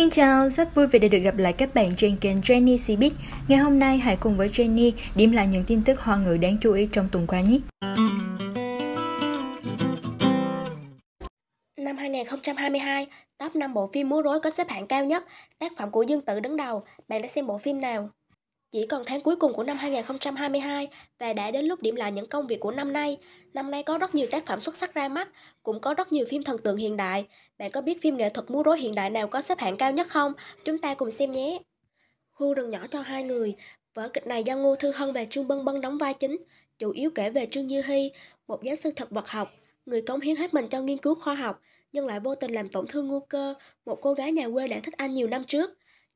Xin chào, rất vui vì đã được gặp lại các bạn trên kênh Jenny Cbiz. Ngày hôm nay hãy cùng với Jenny điểm lại những tin tức hoa ngữ đáng chú ý trong tuần qua nhé. Năm 2022, top 5 bộ phim múa rối có xếp hạng cao nhất, tác phẩm của Dương Tử đứng đầu. Bạn đã xem bộ phim nào? Chỉ còn tháng cuối cùng của năm 2022 và đã đến lúc điểm lại những công việc của năm nay. Năm nay có rất nhiều tác phẩm xuất sắc ra mắt, cũng có rất nhiều phim thần tượng hiện đại. Bạn có biết phim nghệ thuật múa rối hiện đại nào có xếp hạng cao nhất không? Chúng ta cùng xem nhé! Khu rừng nhỏ cho hai người Vở kịch này do Ngô Thư Hân và Trương Bân Bân đóng vai chính, chủ yếu kể về Trương Như Hy, một giáo sư thực vật học, người cống hiến hết mình cho nghiên cứu khoa học, nhưng lại vô tình làm tổn thương Ngô cơ, một cô gái nhà quê đã thích anh nhiều năm trước.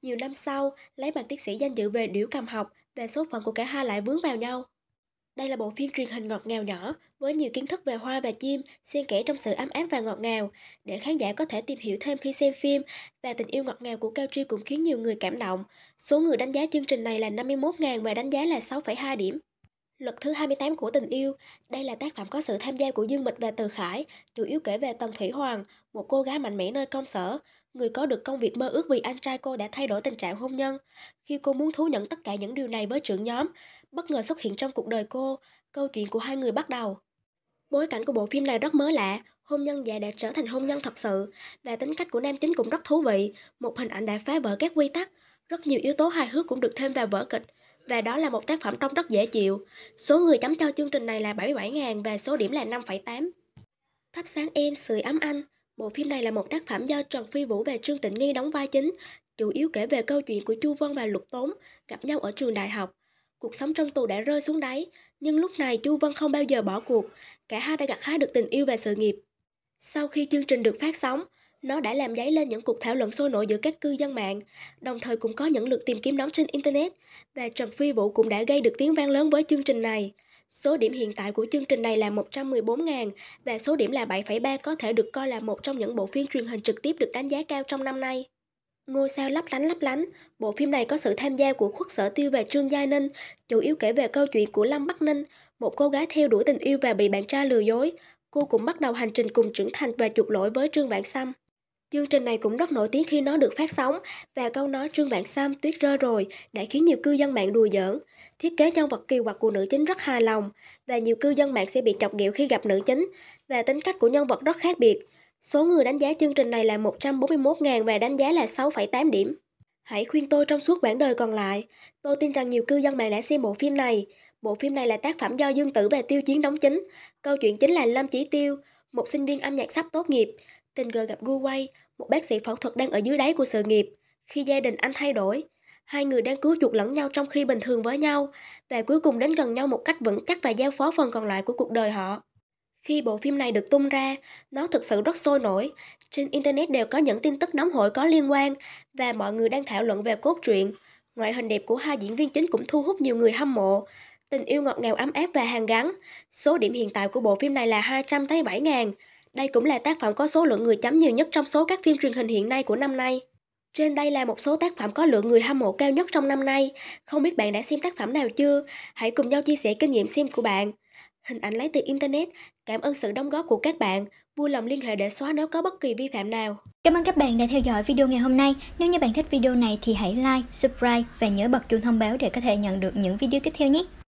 Nhiều năm sau, lấy bằng tiến sĩ danh dự về điểu cầm học, về số phận của cả hai lại vướng vào nhau. Đây là bộ phim truyền hình ngọt ngào nhỏ, với nhiều kiến thức về hoa và chim, xen kẽ trong sự ấm áp và ngọt ngào, để khán giả có thể tìm hiểu thêm khi xem phim, và tình yêu ngọt ngào của Cao Tri cũng khiến nhiều người cảm động. Số người đánh giá chương trình này là 51.000 và đánh giá là 6,2 điểm. Luật thứ 28 của tình yêu, đây là tác phẩm có sự tham gia của Dương Mịch và Từ Khải, chủ yếu kể về Tần Thủy Hoàng, một cô gái mạnh mẽ nơi công sở, người có được công việc mơ ước vì anh trai cô đã thay đổi tình trạng hôn nhân. Khi cô muốn thú nhận tất cả những điều này với trưởng nhóm, bất ngờ xuất hiện trong cuộc đời cô, câu chuyện của hai người bắt đầu. Bối cảnh của bộ phim này rất mới lạ, hôn nhân giả đã trở thành hôn nhân thật sự, và tính cách của nam chính cũng rất thú vị, một hình ảnh đã phá vỡ các quy tắc. Rất nhiều yếu tố hài hước cũng được thêm vào vở kịch, và đó là một tác phẩm trong rất dễ chịu. Số người chấm cho chương trình này là 77.000 và số điểm là 5,8. Thắp sáng em, sưởi ấm anh. Bộ phim này là một tác phẩm do Trần Phi Vũ và Trương Tịnh Nghi đóng vai chính, chủ yếu kể về câu chuyện của Chu Vân và Lục Tốn gặp nhau ở trường đại học. Cuộc sống trong tù đã rơi xuống đáy, nhưng lúc này Chu Vân không bao giờ bỏ cuộc, cả hai đã gặt hái được tình yêu và sự nghiệp. Sau khi chương trình được phát sóng, nó đã làm dấy lên những cuộc thảo luận sôi nổi giữa các cư dân mạng, đồng thời cũng có những lượt tìm kiếm nóng trên Internet, và Trần Phi Vũ cũng đã gây được tiếng vang lớn với chương trình này. Số điểm hiện tại của chương trình này là 114.000 và số điểm là 7,3 có thể được coi là một trong những bộ phim truyền hình trực tiếp được đánh giá cao trong năm nay. Ngôi sao lấp lánh lấp lánh, bộ phim này có sự tham gia của Khuất Sở Tiêu và Trương Giai Ninh, chủ yếu kể về câu chuyện của Lâm Bắc Ninh, một cô gái theo đuổi tình yêu và bị bạn trai lừa dối. Cô cũng bắt đầu hành trình cùng trưởng thành và chuộc lỗi với Trương Vạn Sâm. Chương trình này cũng rất nổi tiếng khi nó được phát sóng và câu nói Trương Vạn Sam tuyết rơi rồi đã khiến nhiều cư dân mạng đùa giỡn. Thiết kế nhân vật kỳ quặc của nữ chính rất hài lòng và nhiều cư dân mạng sẽ bị chọc ghẹo khi gặp nữ chính và tính cách của nhân vật rất khác biệt. Số người đánh giá chương trình này là 141.000 và đánh giá là 6,8 điểm. Hãy khuyên tôi trong suốt quãng đời còn lại. Tôi tin rằng nhiều cư dân mạng đã xem bộ phim này. Bộ phim này là tác phẩm do Dương Tử và Tiêu Chiến đóng chính. Câu chuyện chính là Lâm Chỉ Tiêu, một sinh viên âm nhạc sắp tốt nghiệp. Tình cờ gặp Gu Wei, một bác sĩ phẫu thuật đang ở dưới đáy của sự nghiệp. Khi gia đình anh thay đổi, hai người đang cứu chuột lẫn nhau trong khi bình thường với nhau và cuối cùng đến gần nhau một cách vững chắc và giao phó phần còn lại của cuộc đời họ. Khi bộ phim này được tung ra, nó thực sự rất sôi nổi. Trên Internet đều có những tin tức nóng hổi có liên quan và mọi người đang thảo luận về cốt truyện. Ngoại hình đẹp của hai diễn viên chính cũng thu hút nhiều người hâm mộ. Tình yêu ngọt ngào ấm áp và hàn gắn. Số điểm hiện tại của bộ phim này là 287 ngàn đây cũng là tác phẩm có số lượng người chấm nhiều nhất trong số các phim truyền hình hiện nay của năm nay. Trên đây là một số tác phẩm có lượng người hâm mộ cao nhất trong năm nay. Không biết bạn đã xem tác phẩm nào chưa? Hãy cùng nhau chia sẻ kinh nghiệm xem của bạn. Hình ảnh lấy từ Internet. Cảm ơn sự đóng góp của các bạn. Vui lòng liên hệ để xóa nếu có bất kỳ vi phạm nào. Cảm ơn các bạn đã theo dõi video ngày hôm nay. Nếu như bạn thích video này thì hãy like, subscribe và nhớ bật chuông thông báo để có thể nhận được những video tiếp theo nhé.